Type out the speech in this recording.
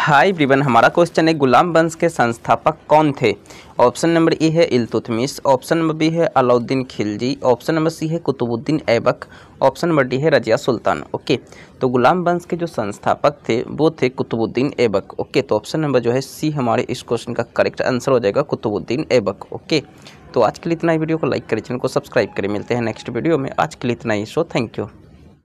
hi everyone हमारा question है गुलाम वंश के संस्थापक कौन थे ऑप्शन नंबर ए है इल्तुतमिश ऑप्शन नंबर बी है Alauddin Khilji option number C है Qutubuddin Aibak option number D है रजिया सुल्तान ओके तो गुलाम वंश के जो संस्थापक थे वो थे कुतुबुद्दीन ऐबक ओके तो ऑप्शन नंबर जो है सी हमारे इस क्वेश्चन का करेक्ट आंसर हो जाएगा कुतुबुद्दीन ऐबक ओके तो आज के लिए इतना ही वीडियो को लाइक करें चैनल को सब्सक्राइब करें मिलते हैं नेक्स्ट वीडियो में आज के लिए इतना ही सो थैंक यू